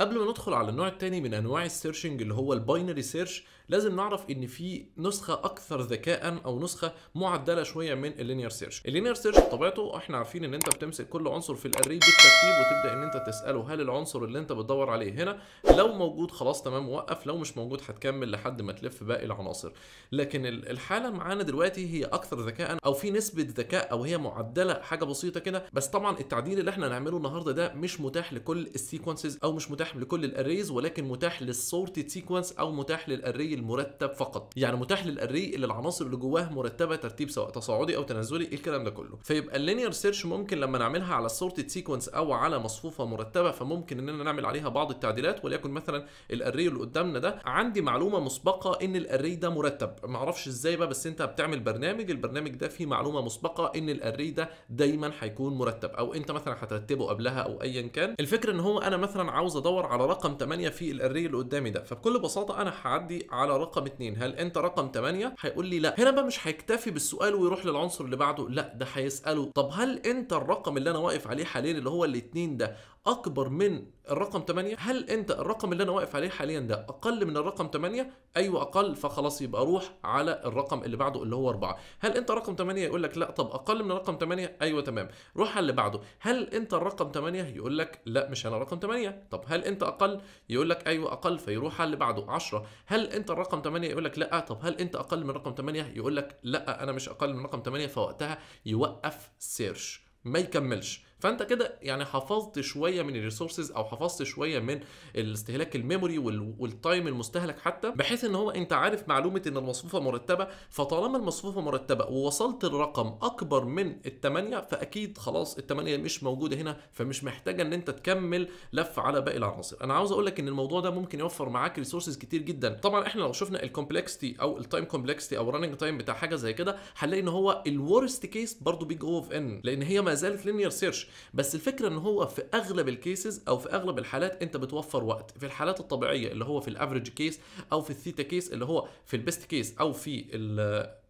قبل ما ندخل على النوع التاني من انواع السيرشنج اللي هو الباينري سيرش لازم نعرف ان في نسخه اكثر ذكاء او نسخه معدله شويه من اللينير سيرش اللينير سيرش بطبيعته احنا عارفين ان انت بتمسك كل عنصر في الاري بالترتيب وتبدا ان انت تساله هل العنصر اللي انت بتدور عليه هنا لو موجود خلاص تمام وقف لو مش موجود هتكمل لحد ما تلف باقي العناصر لكن الحاله معانا دلوقتي هي اكثر ذكاء او في نسبه ذكاء او هي معدله حاجه بسيطه كده بس طبعا التعديل اللي احنا هنعمله النهارده ده مش متاح لكل السيكونسز او مش متاح متاح لكل الاريز ولكن متاح للسورتد سيكونس او متاح للاري المرتب فقط يعني متاح للاري اللي العناصر اللي جواه مرتبه ترتيب سواء تصاعدي او تنازلي الكلام ده كله فيبقى اللينير سيرش ممكن لما نعملها على السورتد سيكونس او على مصفوفه مرتبه فممكن اننا نعمل عليها بعض التعديلات وليكن مثلا الاري اللي قدامنا ده عندي معلومه مسبقه ان الاري ده مرتب معرفش ازاي بقى بس انت بتعمل برنامج البرنامج ده فيه معلومه مسبقه ان الاري ده دايما هيكون مرتب او انت مثلا هترتبه قبلها او ايا كان الفكره ان هو انا مثلا عاوز ادور هدور على رقم 8 في الاري اللي قدامي ده فبكل بساطه انا هعدي على رقم 2 هل انت رقم 8 هيقول لي لا هنا بقى مش هيكتفي بالسؤال ويروح للعنصر اللي بعده لا ده هيساله طب هل انت الرقم اللي انا واقف عليه حاليا اللي هو الاثنين ده اكبر من الرقم 8 هل انت الرقم اللي انا واقف عليه حاليا ده اقل من الرقم 8 ايوه اقل فخلاص يبقى اروح على الرقم اللي بعده اللي هو 4 هل انت رقم 8 يقول لك لا طب اقل من الرقم 8 ايوه تمام روح على اللي بعده هل انت الرقم 8 يقول لك لا مش انا رقم 8 طب هل هل انت اقل يقول لك ايوه اقل فيروح على اللي بعده 10 هل انت الرقم 8 يقول لك لا طب هل انت اقل من رقم 8 يقول لك لا انا مش اقل من رقم 8 فوقتها يوقف سيرش ما يكملش فانت كده يعني حفظت شويه من الريسورسز او حفظت شويه من الاستهلاك الميموري والتايم المستهلك حتى بحيث ان هو انت عارف معلومه ان المصفوفه مرتبه فطالما المصفوفه مرتبه ووصلت الرقم اكبر من الثمانيه فاكيد خلاص الثمانيه مش موجوده هنا فمش محتاجه ان انت تكمل لف على باقي العناصر انا عاوز اقول لك ان الموضوع ده ممكن يوفر معاك ريسورسز كتير جدا طبعا احنا لو شفنا الكومبلكسيتي او التايم كومبلكسيتي او رننج تايم بتاع حاجه زي كده هنلاقي ان هو الورست كيس برضه بيج اوف ان لان هي ما زالت لينير سيرش بس الفكره ان هو في اغلب الكيسز او في اغلب الحالات انت بتوفر وقت في الحالات الطبيعيه اللي هو في الافريج كيس او في الثيتا كيس اللي هو في البيست كيس او في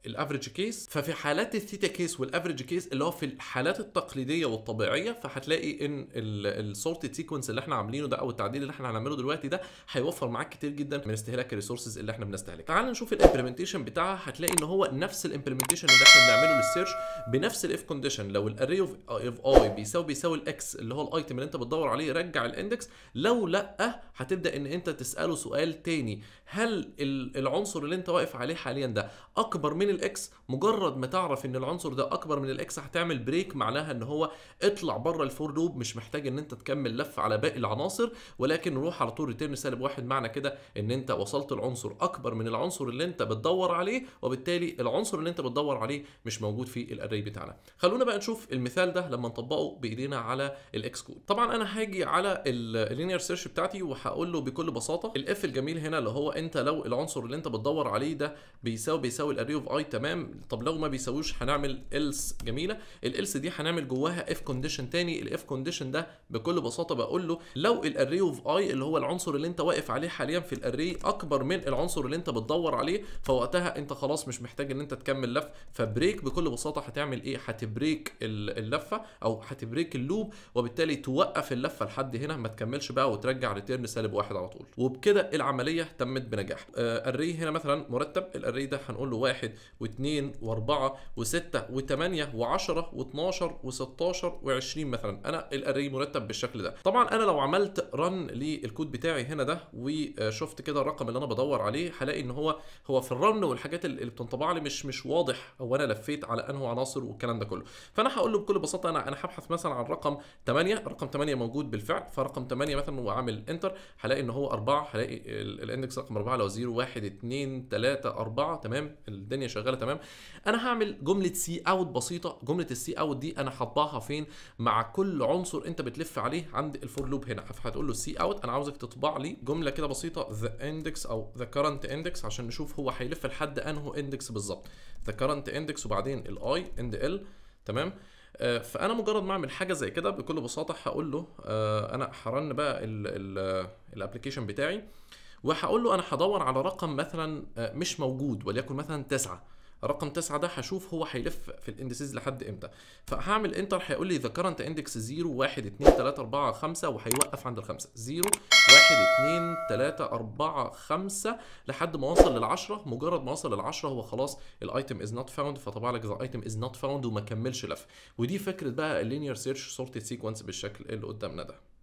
الافريج كيس ففي حالات الثيتا كيس والافريج كيس اللي هو في الحالات التقليديه والطبيعيه فهتلاقي ان السورتد سيكونس اللي احنا عاملينه ده او التعديل اللي احنا هنعمله دلوقتي ده هيوفر معاك كتير جدا من استهلاك الريسورسز اللي احنا بنستهلكها تعال نشوف الامبلمنتيشن بتاعها هتلاقي ان هو نفس الامبلمنتيشن اللي احنا بنعمله للسيرش بنفس الاف كونديشن لو الاري اوف اي بيساوي بيساوي الاكس اللي هو الايتم اللي انت بتدور عليه رجع الاندكس لو لا هتبدا ان انت تساله سؤال تاني هل العنصر اللي انت واقف عليه حاليا ده اكبر من الاكس مجرد ما تعرف ان العنصر ده اكبر من الاكس هتعمل بريك معناها ان هو اطلع بره الفور لوب مش محتاج ان انت تكمل لف على باقي العناصر ولكن روح على طول ريتيرن سالب واحد معنى كده ان انت وصلت العنصر اكبر من العنصر اللي انت بتدور عليه وبالتالي العنصر اللي انت بتدور عليه مش موجود في الاري بتاعنا خلونا بقى نشوف المثال ده لما نطبقه بايدينا على الاكس كود طبعا انا هاجي على اللينير سيرش بتاعتي وهقول له بكل بساطه الاف الجميل هنا اللي هو انت لو العنصر اللي انت بتدور عليه ده بيساوي بيساوي الاري اوف اي واي طيب، تمام طب لو ما بيساويوش هنعمل else جميله الالس دي هنعمل جواها اف كونديشن تاني الاف كونديشن ده بكل بساطه بقول له لو الاري اوف اي اللي هو العنصر اللي انت واقف عليه حاليا في الاري اكبر من العنصر اللي انت بتدور عليه فوقتها انت خلاص مش محتاج ان انت تكمل لف فبريك بكل بساطه هتعمل ايه هتبريك اللفه او هتبريك اللوب وبالتالي توقف اللفه لحد هنا ما تكملش بقى وترجع ريتيرن سالب واحد على طول وبكده العمليه تمت بنجاح الري آه، هنا مثلا مرتب الاري ده هنقول له واحد و2 و4 و6 و8 و10 و12 و16 و20 مثلا انا الاري مرتب بالشكل ده طبعا انا لو عملت رن للكود بتاعي هنا ده وشفت كده الرقم اللي انا بدور عليه هلاقي ان هو هو في الرن والحاجات اللي بتنطبع لي مش مش واضح هو انا لفيت على انه عناصر والكلام ده كله فانا هقول له بكل بساطه انا انا هبحث مثلا عن رقم 8 رقم 8 موجود بالفعل فرقم 8 مثلا واعمل انتر هلاقي ان هو 4 هلاقي الاندكس رقم 4 لو 0 1 2 3 4 تمام الدنيا شغاله تمام انا هعمل جمله سي اوت بسيطه جمله السي اوت دي انا هطبعها فين مع كل عنصر انت بتلف عليه عند الفور لوب هنا فهتقول له سي اوت انا عاوزك تطبع لي جمله كده بسيطه ذا اندكس او ذا كرنت اندكس عشان نشوف هو هيلف لحد انه اندكس بالظبط ذا كرنت اندكس وبعدين الاي اند ال تمام آه، فانا مجرد ما اعمل حاجه زي كده بكل بساطه هقول له آه، انا هرن بقى الابلكيشن بتاعي وهقول له انا هدور على رقم مثلا آه، مش موجود وليكن مثلا تسعة رقم تسعة ده هشوف هو هيلف في الاندسيز لحد امتى فهعمل انتر هيقول لي ذا كرنت اندكس 0 1 2 3 4 5 وهيوقف عند الخمسة 0 1 2 3 4 5 لحد ما لل للعشرة مجرد ما لل للعشرة هو خلاص الايتم از نوت فاوند فطبع لك ذا ايتم از نوت فاوند وما كملش لف ودي فكرة بقى اللينير سيرش سورتد سيكونس بالشكل اللي قدامنا ده